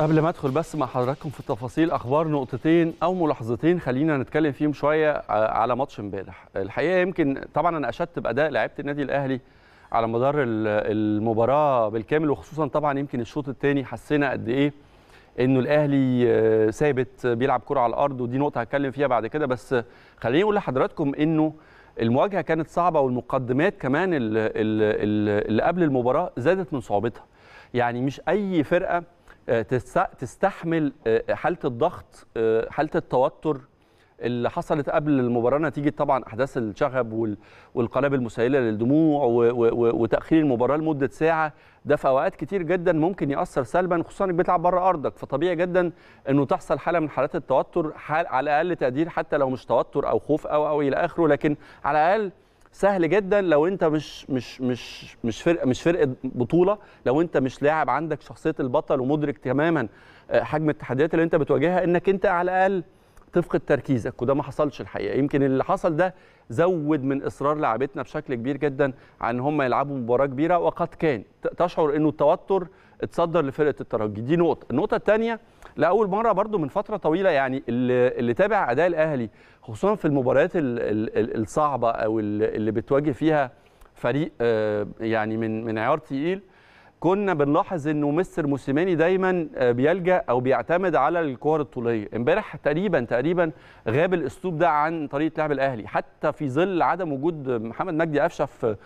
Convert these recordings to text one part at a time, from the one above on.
قبل ما ادخل بس مع حضراتكم في التفاصيل اخبار نقطتين او ملاحظتين خلينا نتكلم فيهم شويه آه، على ماتش امبارح الحقيقه يمكن طبعا انا اشدت باداء لعيبه النادي الاهلي على مدار المباراه بالكامل وخصوصا طبعا يمكن الشوط الثاني حسينا قد ايه انه الاهلي آه، ثابت آه، بيلعب كره على الارض ودي نقطه هتكلم فيها بعد كده بس خليني اقول لحضراتكم انه المواجهه كانت صعبه والمقدمات كمان اللي قبل المباراه زادت من صعوبتها يعني مش اي فرقه آه، تستحمل آه، حاله الضغط آه، حاله التوتر اللي حصلت قبل المباراه نتيجه طبعا احداث الشغب والقلب المسيله للدموع وتاخير المباراه لمده ساعه ده في اوقات كتير جدا ممكن ياثر سلبا خصوصا انك بتلعب بره ارضك فطبيعي جدا انه تحصل حاله من حالات التوتر حال على الاقل تقدير حتى لو مش توتر او خوف او او الى اخره لكن على الاقل سهل جدا لو انت مش مش مش مش فرق مش فرقه بطوله لو انت مش لاعب عندك شخصيه البطل ومدرك تماما آه، حجم التحديات اللي انت بتواجهها انك انت على الاقل تفقد تركيزك وده ما حصلش الحقيقه يمكن اللي حصل ده زود من اصرار لاعبتنا بشكل كبير جدا عن ان هم يلعبوا مباراه كبيره وقد كان تشعر انه التوتر اتصدر لفرقه الترجي دي نقطه النقطه الثانيه لاول مره برضو من فتره طويله يعني اللي, اللي تابع اداء الاهلي خصوصا في المباريات الصعبه او اللي بتواجه فيها فريق آه، يعني من من عيار تقيل كنا بنلاحظ انه مستر موسيماني دايما آه، بيلجا او بيعتمد على الكور الطوليه امبارح تقريبا تقريبا غاب الاسلوب ده عن طريقه لعب الاهلي حتى في ظل عدم وجود محمد مجدي قفشه في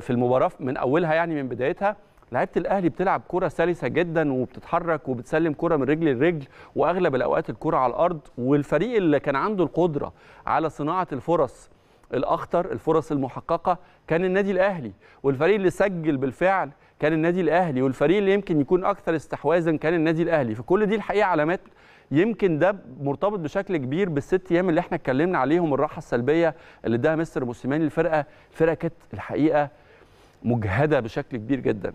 في المباراه من اولها يعني من بدايتها لعيبه الاهلي بتلعب كره سلسه جدا وبتتحرك وبتسلم كره من رجل لرجل واغلب الاوقات الكره على الارض والفريق اللي كان عنده القدره على صناعه الفرص الاخطر الفرص المحققه كان النادي الاهلي والفريق اللي سجل بالفعل كان النادي الاهلي والفريق اللي يمكن يكون اكثر استحواذا كان النادي الاهلي فكل دي الحقيقه علامات يمكن ده مرتبط بشكل كبير بالست ايام اللي احنا اتكلمنا عليهم الراحه السلبيه اللي اداها مستر موسيماني الفرقه فرقه كانت الحقيقه مجهده بشكل كبير جدا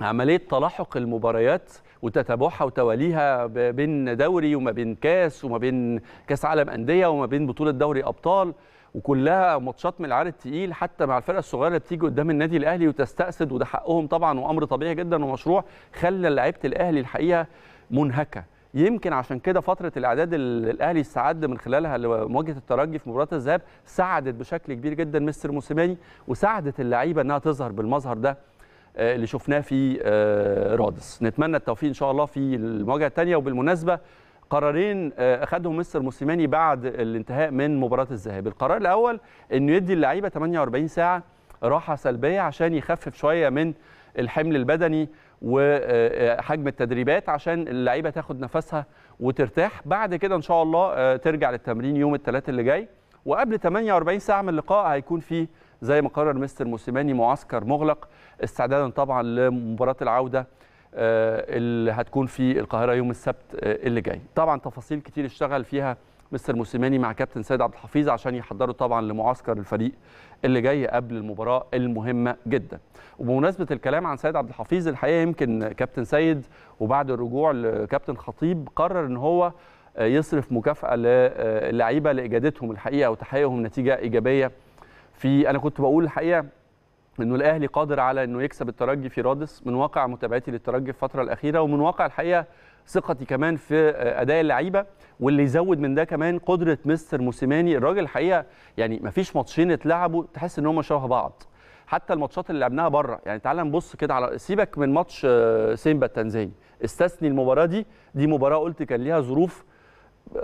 عمليه تلاحق المباريات وتتابعها وتواليها بين دوري وما بين كاس وما بين كاس عالم انديه وما بين بطوله دوري ابطال وكلها ماتشات من العيار التقيل حتى مع الفرقه الصغيره اللي بتيجي قدام النادي الاهلي وتستأسد وده حقهم طبعا وامر طبيعي جدا ومشروع خلى لعيبه الاهلي الحقيقه منهكه يمكن عشان كده فتره الاعداد الاهلي استعد من خلالها لمواجهه الترجي في مباراه الذهاب ساعدت بشكل كبير جدا مستر موسيماني وساعدت اللعيبه انها تظهر بالمظهر ده آه، اللي شفناه في آه، رادس نتمنى التوفيق ان شاء الله في المواجهه الثانيه وبالمناسبه قرارين آه، اخذهم مستر موسيماني بعد الانتهاء من مباراه الذهاب القرار الاول انه يدي اللعيبه 48 ساعه راحه سلبيه عشان يخفف شويه من الحمل البدني وحجم التدريبات عشان اللعيبه تاخد نفسها وترتاح بعد كده ان شاء الله ترجع للتمرين يوم الثلاث اللي جاي وقبل 48 ساعه من اللقاء هيكون فيه زي ما قرر مستر موسيماني معسكر مغلق استعدادا طبعا لمباراه العوده آه، اللي هتكون في القاهره يوم السبت آه، اللي جاي طبعا تفاصيل كتير اشتغل فيها مستر موسيماني مع كابتن سيد عبد الحفيظ عشان يحضروا طبعا لمعسكر الفريق اللي جاي قبل المباراه المهمه جدا وبمناسبه الكلام عن سيد عبد الحفيظ الحقيقه يمكن كابتن سيد وبعد الرجوع لكابتن خطيب قرر ان هو آه، يصرف مكافاه للعيبه لاجادتهم الحقيقه وتحقيقهم نتيجه ايجابيه في انا كنت بقول الحقيقه انه الاهلي قادر على انه يكسب الترجي في رادس من واقع متابعتي للترجي في الفتره الاخيره ومن واقع الحقيقه ثقتي كمان في اداء اللعيبه واللي يزود من ده كمان قدره مستر موسيماني الراجل الحقيقه يعني ما فيش ماتشين اتلعبوا تحس ان هم شبه بعض حتى الماتشات اللي لعبناها بره يعني تعال نبص كده على سيبك من ماتش آه، سيمبا التنزاني استثني المباراه دي دي مباراه قلت كان ليها ظروف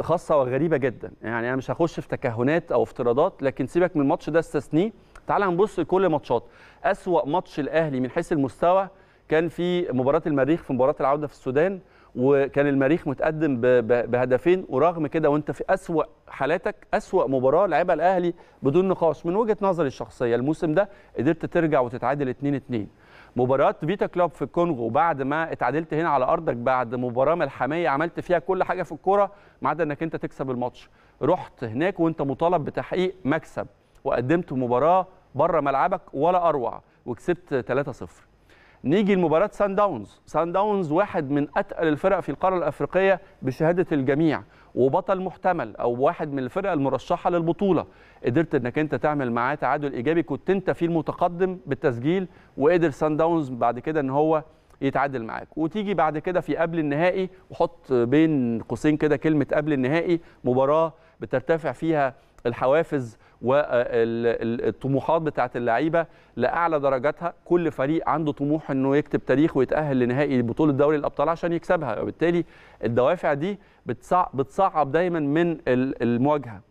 خاصه وغريبه جدا يعني انا مش هخش في تكهنات او افتراضات لكن سيبك من الماتش ده استثنيه تعال نبص لكل ماتشات اسوا ماتش الاهلي من حيث المستوى كان في مباراه المريخ في مباراه العوده في السودان وكان المريخ متقدم بهدفين ورغم كده وانت في اسوا حالاتك اسوا مباراه لعبها الاهلي بدون نقاش من وجهه نظري الشخصيه الموسم ده قدرت ترجع وتتعادل 2 2 مباراه فيتا كلوب في الكونغو بعد ما اتعادلت هنا على ارضك بعد مباراه ملحميه عملت فيها كل حاجه في الكوره ما عدا انك انت تكسب الماتش رحت هناك وانت مطالب بتحقيق مكسب وقدمت مباراه بره ملعبك ولا اروع وكسبت 3-0 نيجي لمباراه سان داونز سان داونز واحد من اتقل الفرق في القاره الافريقيه بشهاده الجميع وبطل محتمل او واحد من الفرق المرشحه للبطوله قدرت انك انت تعمل معاه تعادل ايجابي كنت انت فيه المتقدم بالتسجيل وقدر سان داونز بعد كده ان هو يتعادل معاك وتيجي بعد كده في قبل النهائي وحط بين قوسين كده كلمه قبل النهائي مباراه بترتفع فيها الحوافز والطموحات بتاعت اللعيبه لاعلى درجاتها كل فريق عنده طموح انه يكتب تاريخ ويتاهل لنهائي بطوله دوري الابطال عشان يكسبها وبالتالي الدوافع دي بتصعب دايما من المواجهه